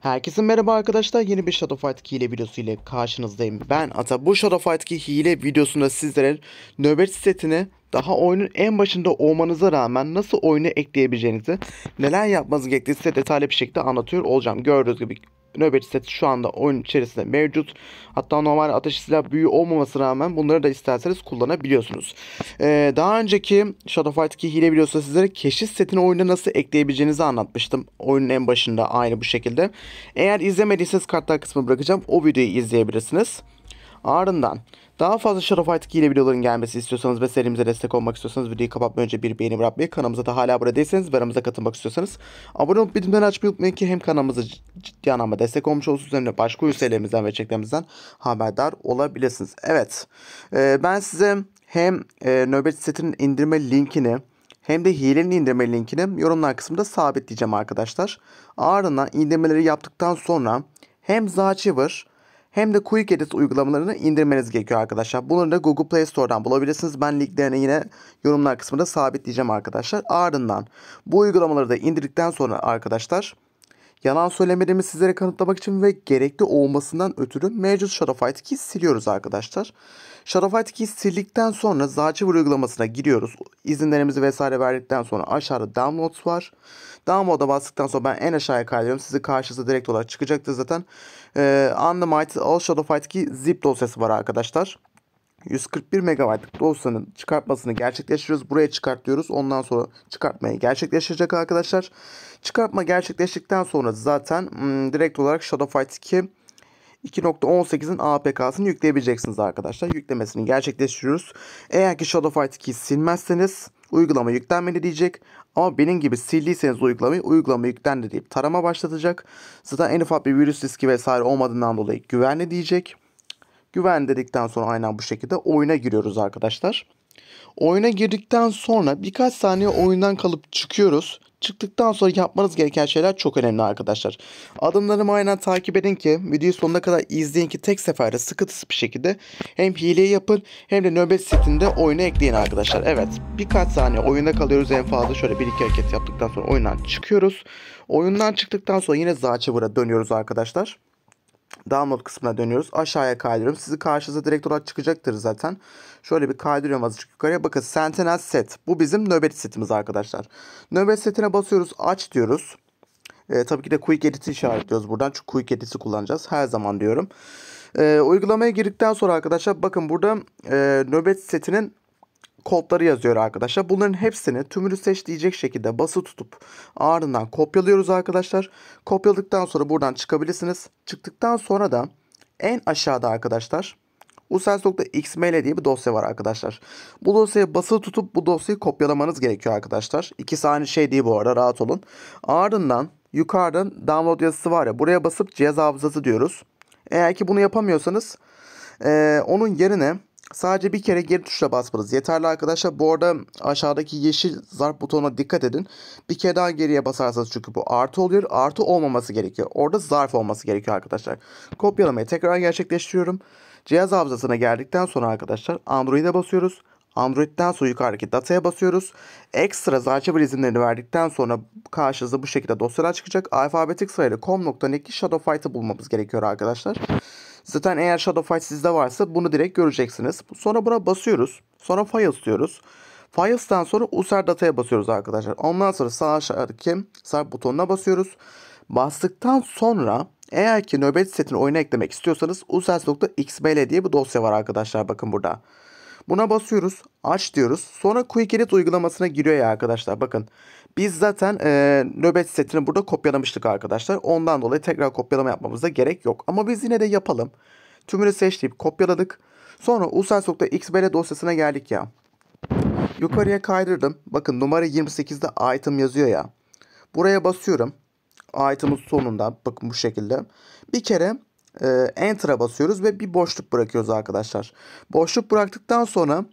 Herkese merhaba arkadaşlar yeni bir Shadow Fight Key ile videosu ile karşınızdayım. Ben Ata bu Shadow Fight Key hile videosunda sizlere nöbet setini daha oyunun en başında olmanıza rağmen nasıl oyunu ekleyebileceğinizi neler yapmanız gerektiği size detaylı bir şekilde anlatıyor olacağım. Gördüğünüz gibi nöbetçi seti şu anda oyun içerisinde mevcut. Hatta normal ateş silah büyü olmaması rağmen bunları da isterseniz kullanabiliyorsunuz. Ee, daha önceki Shadow Fight 2 hile biliyorsa sizlere keşif setini oyunda nasıl ekleyebileceğinizi anlatmıştım. Oyunun en başında aynı bu şekilde. Eğer izlemediyseniz kartlar kısmı bırakacağım. O videoyu izleyebilirsiniz. Ardından daha fazla Shadow Fight ile videoların gelmesi istiyorsanız ve serimize destek olmak istiyorsanız videoyu kapatmadan önce bir beğeni bırakmayı, kanalımıza da hala abone değilseniz ve aramıza katılmak istiyorsanız abone olup bildirimleri açmayı unutmayın ki hem kanalımıza ciddi anlamda destek olmuş olursunuz hem de başka üyelerimizden ve çeklerimizden haberdar olabilirsiniz. Evet ee, ben size hem e, nöbet setinin indirme linkini hem de hilenin indirme linkini yorumlar kısmında sabitleyeceğim arkadaşlar. Ardından indirmeleri yaptıktan sonra hem Zachiver hem de Quick Edit uygulamalarını indirmeniz gerekiyor arkadaşlar. Bunları da Google Play Store'dan bulabilirsiniz. Ben linklerini yine yorumlar kısmında sabitleyeceğim arkadaşlar. Ardından bu uygulamaları da indirdikten sonra arkadaşlar Yalan söylemelerimi sizlere kanıtlamak için ve gerekli olmasından ötürü mevcut Shadowfight 2'yi siliyoruz arkadaşlar. Shadowfight 2'yi sildikten sonra Zaciver uygulamasına giriyoruz. İzinlerimizi vesaire verdikten sonra aşağıda Downloads var. Download'a bastıktan sonra ben en aşağıya kaydırıyorum. Sizi karşınıza direkt olarak çıkacaktır zaten. Ee, Unlimited All Shadowfight 2 zip dosyası var arkadaşlar. 141 megawattlık dosyanın çıkartmasını gerçekleştiriyoruz. Buraya çıkartıyoruz. Ondan sonra çıkartmayı gerçekleştirecek arkadaşlar. Çıkartma gerçekleştikten sonra zaten hmm, direkt olarak Shadowfight 2 2.18'in APK'sını yükleyebileceksiniz arkadaşlar. Yüklemesini gerçekleştiriyoruz. Eğer ki Shadow Fight 2'yi silmezseniz uygulama yüklenmedi diyecek. Ama benim gibi sildiyseniz uygulamayı uygulama yüklendi deyip tarama başlatacak. Zaten en ufak bir virüs riski vesaire olmadığından dolayı güvenli diyecek güvendirdikten sonra aynen bu şekilde oyuna giriyoruz arkadaşlar. Oyuna girdikten sonra birkaç saniye oyundan kalıp çıkıyoruz. Çıktıktan sonra yapmanız gereken şeyler çok önemli arkadaşlar. Adımlarımı aynen takip edin ki videoyu sonuna kadar izleyin ki tek seferde sıkıntısı bir şekilde hem hile yapın hem de nöbet setinde oyuna ekleyin arkadaşlar. Evet birkaç saniye oyunda kalıyoruz en fazla şöyle 1-2 hareket yaptıktan sonra oyundan çıkıyoruz. Oyundan çıktıktan sonra yine Zaçıvır'a dönüyoruz arkadaşlar download kısmına dönüyoruz. Aşağıya kaydırıyorum. Sizi karşınıza direkt olarak çıkacaktır zaten. Şöyle bir kaydırıyorum azıcık yukarıya. Bakın Sentinel set. Bu bizim nöbet setimiz arkadaşlar. Nöbet setine basıyoruz. Aç diyoruz. Ee, tabii ki de quick edit'i işaretliyoruz buradan. Çünkü quick edit'i kullanacağız. Her zaman diyorum. Ee, uygulamaya girdikten sonra arkadaşlar bakın burada e, nöbet setinin kodları yazıyor arkadaşlar. Bunların hepsini tümünü seç diyecek şekilde bası tutup ardından kopyalıyoruz arkadaşlar. Kopyaladıktan sonra buradan çıkabilirsiniz. Çıktıktan sonra da en aşağıda arkadaşlar usels.xml diye bir dosya var arkadaşlar. Bu dosyaya basılı tutup bu dosyayı kopyalamanız gerekiyor arkadaşlar. İkisi aynı şey değil bu arada rahat olun. Ardından yukarıdan download yazısı var ya buraya basıp cihaz hafızası diyoruz. Eğer ki bunu yapamıyorsanız e, onun yerine Sadece bir kere geri tuşla basmanız yeterli arkadaşlar. Bu arada aşağıdaki yeşil zarf butonuna dikkat edin. Bir kere daha geriye basarsanız çünkü bu artı oluyor. Artı olmaması gerekiyor. Orada zarf olması gerekiyor arkadaşlar. Kopyalamayı tekrar gerçekleştiriyorum. Cihaz hafızasına geldikten sonra arkadaşlar Android'e basıyoruz. Android'den sonra yukarıdaki dataya basıyoruz. Ekstra zarçabil izinlerini verdikten sonra karşınıza bu şekilde dosyalar çıkacak. Alfabetik sırayla Shadow Shadowfight'ı bulmamız gerekiyor arkadaşlar. Zaten eğer Shadow Shadowfight sizde varsa bunu direkt göreceksiniz. Sonra buna basıyoruz. Sonra Files diyoruz. Files'tan sonra User Data'ya basıyoruz arkadaşlar. Ondan sonra sağ aşağıdaki sağ butonuna basıyoruz. Bastıktan sonra eğer ki nöbet setini oyuna eklemek istiyorsanız users.xml diye bir dosya var arkadaşlar bakın burada. Buna basıyoruz. Aç diyoruz. Sonra Quick Edit uygulamasına giriyor ya arkadaşlar. Bakın biz zaten e, nöbet setini burada kopyalamıştık arkadaşlar. Ondan dolayı tekrar kopyalama yapmamıza gerek yok. Ama biz yine de yapalım. Tümünü seçtik. Kopyaladık. Sonra users.xbl dosyasına geldik ya. Yukarıya kaydırdım. Bakın numara 28'de item yazıyor ya. Buraya basıyorum. Item'ın sonunda bakın bu şekilde. Bir kere e, Enter'a basıyoruz ve bir boşluk bırakıyoruz arkadaşlar. Boşluk bıraktıktan sonra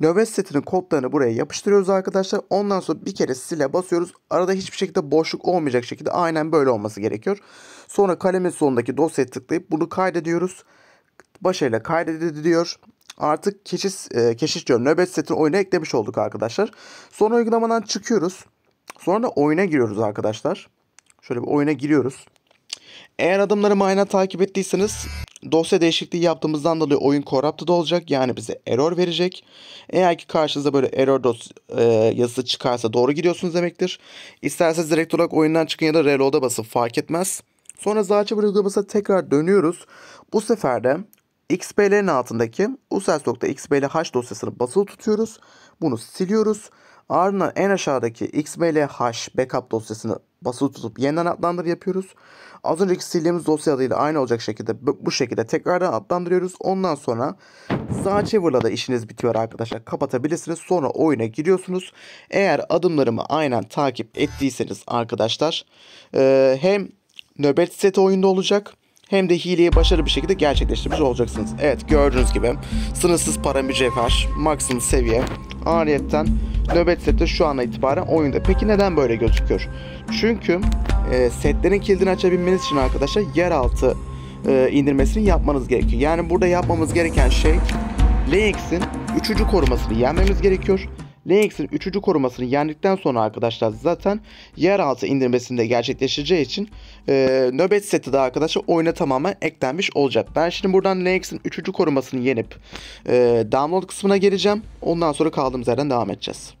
nöbet setinin kodlarını buraya yapıştırıyoruz arkadaşlar. Ondan sonra bir kere sile basıyoruz. Arada hiçbir şekilde boşluk olmayacak şekilde aynen böyle olması gerekiyor. Sonra kalemin sonundaki dosyaya tıklayıp bunu kaydediyoruz. Başarıyla kaydedildi diyor. Artık keşiş, e, keşiş diyorum nöbet setini oyuna eklemiş olduk arkadaşlar. Sonra uygulamadan çıkıyoruz. Sonra da oyuna giriyoruz arkadaşlar. Şöyle bir oyuna giriyoruz. Eğer adımlarımı aynen takip ettiyseniz dosya değişikliği yaptığımızdan dolayı oyun corrupted olacak. Yani bize error verecek. Eğer ki karşınıza böyle error dos e, yazısı çıkarsa doğru gidiyorsunuz demektir. İsterseniz direkt olarak oyundan çıkın ya da reload'a basın fark etmez. Sonra Zaçıbır uygulamasına tekrar dönüyoruz. Bu sefer de XPL'nin altındaki users.xplh dosyasını basılı tutuyoruz. Bunu siliyoruz. Ardından en aşağıdaki xmlh backup dosyasını basılı tutup yeniden adlandır yapıyoruz. Az önceki sildiğimiz dosya adıyla aynı olacak şekilde bu şekilde tekrardan adlandırıyoruz. Ondan sonra sağ çevirle de işiniz bitiyor arkadaşlar. Kapatabilirsiniz. Sonra oyuna giriyorsunuz. Eğer adımlarımı aynen takip ettiyseniz arkadaşlar e, hem nöbet seti oyunda olacak hem de hileyi başarılı bir şekilde gerçekleştirmiş olacaksınız. Evet gördüğünüz gibi sınırsız para mücevher, maksimum seviye, ariyetten nöbet seti şu ana itibaren oyunda. Peki neden böyle gözüküyor? Çünkü e, setlerin kilidini açabilmeniz için arkadaşlar yeraltı e, indirmesini yapmanız gerekiyor. Yani burada yapmamız gereken şey Lynx'in 3. korumasını yenmemiz gerekiyor. Linux'in 3. korumasını yendikten sonra arkadaşlar zaten yeraltı indirmesinde gerçekleşeceği için e, nöbet seti de arkadaşlar oyuna tamamen eklenmiş olacak. Ben şimdi buradan Linux'in 3. korumasını yenip e, download kısmına geleceğim. Ondan sonra kaldığımız yerden devam edeceğiz.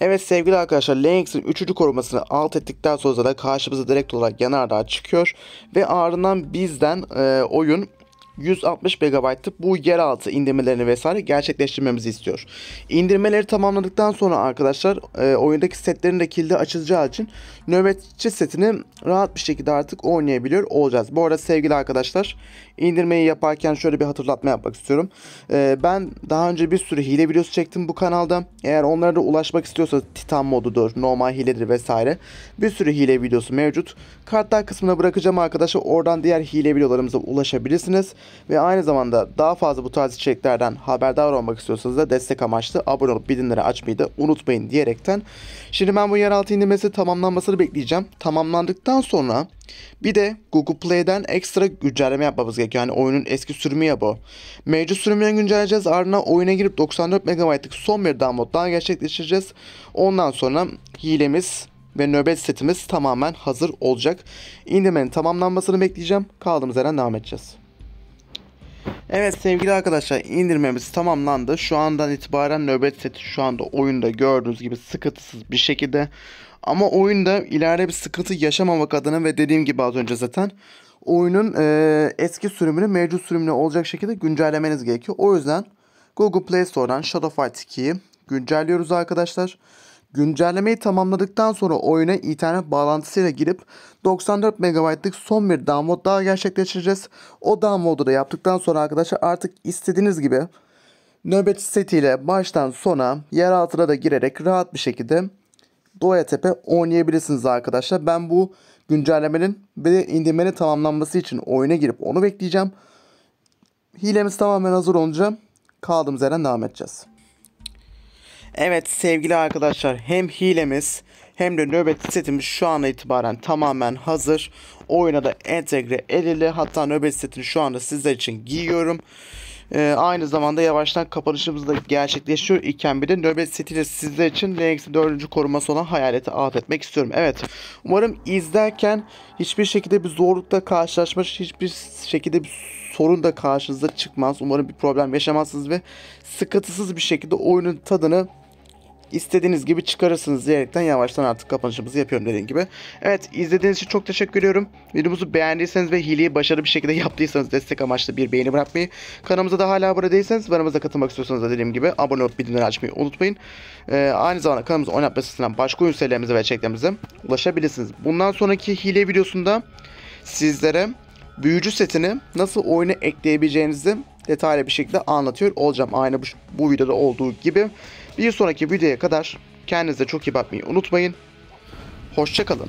Evet sevgili arkadaşlar Lennox'in 3. korumasını alt ettikten sonra da karşımıza direkt olarak yanardağ çıkıyor. Ve ardından bizden e, oyun 160 MB'tı bu yeraltı indirmelerini vesaire gerçekleştirmemizi istiyor. İndirmeleri tamamladıktan sonra arkadaşlar e, oyundaki setlerin de kilidi açılacağı için nöbetçi setini rahat bir şekilde artık oynayabiliyor olacağız. Bu arada sevgili arkadaşlar indirmeyi yaparken şöyle bir hatırlatma yapmak istiyorum. Ee, ben daha önce bir sürü hile videosu çektim bu kanalda. Eğer onlara da ulaşmak istiyorsa Titan modudur, normal hiledir vesaire. Bir sürü hile videosu mevcut. Kartlar kısmına bırakacağım arkadaşlar. Oradan diğer hile videolarımıza ulaşabilirsiniz. Ve aynı zamanda daha fazla bu tarz içeriklerden haberdar olmak istiyorsanız da destek amaçlı abone olup bilimleri açmayı da unutmayın diyerekten. Şimdi ben bu yeraltı indirmesi tamamlanmasını bekleyeceğim. Tamamlandıktan sonra bir de Google Play'den ekstra güncelleme yapmamız gerekiyor. Yani oyunun eski sürümü ya bu. Mevcut sürümünü güncelleyeceğiz. Ardından oyuna girip 94 MB'lık son bir download daha gerçekleştireceğiz. Ondan sonra hilemiz ve nöbet setimiz tamamen hazır olacak. İndirmenin tamamlanmasını bekleyeceğim. Kaldığımız yerden devam edeceğiz. Evet sevgili arkadaşlar indirmemiz tamamlandı. Şu andan itibaren nöbet seti şu anda oyunda gördüğünüz gibi sıkıntısız bir şekilde ama oyunda ileride bir sıkıntı yaşamamak adına ve dediğim gibi az önce zaten oyunun e, eski sürümünü mevcut sürümüne olacak şekilde güncellemeniz gerekiyor. O yüzden Google Play Store'dan Shadow Fight 2'yi güncelliyoruz arkadaşlar. Güncellemeyi tamamladıktan sonra oyuna internet bağlantısıyla girip 94 MB'lık son bir download daha gerçekleştireceğiz. O download'u da yaptıktan sonra arkadaşlar artık istediğiniz gibi nöbet setiyle baştan sona yer altına da girerek rahat bir şekilde Doğaya Tepe oynayabilirsiniz arkadaşlar. Ben bu güncellemenin ve indirmenin tamamlanması için oyuna girip onu bekleyeceğim. Hilemiz tamamen hazır olunca kaldığımız yerden devam edeceğiz. Evet sevgili arkadaşlar hem hilemiz hem de nöbet setimiz şu an itibaren tamamen hazır. Oyuna da entegre edildi. Hatta nöbet setini şu anda sizler için giyiyorum. E, aynı zamanda yavaştan kapanışımız da gerçekleşiyor iken bir de nöbet setiyle sizler için Linux'in dördüncü koruması olan hayaleti alt istiyorum. Evet umarım izlerken hiçbir şekilde bir zorlukla karşılaşmış hiçbir şekilde bir sorun da karşınıza çıkmaz. Umarım bir problem yaşamazsınız ve sıkıntısız bir şekilde oyunun tadını istediğiniz gibi çıkarırsınız diyerekten yavaştan artık kapanışımızı yapıyorum dediğim gibi. Evet izlediğiniz için çok teşekkür ediyorum. Videomuzu beğendiyseniz ve hileyi başarılı bir şekilde yaptıysanız destek amaçlı bir beğeni bırakmayı. Kanalımıza da hala abone değilseniz ve katılmak istiyorsanız da dediğim gibi abone olup bildirimleri açmayı unutmayın. Ee, aynı zamanda kanalımıza oynat basitinden başka oyun serilerimize ve çeklerimize ulaşabilirsiniz. Bundan sonraki hile videosunda sizlere büyücü setini nasıl oyuna ekleyebileceğinizi detaylı bir şekilde anlatıyor olacağım. Aynı bu, bu videoda olduğu gibi. Bir sonraki videoya kadar kendinize çok iyi bakmayı unutmayın. Hoşçakalın.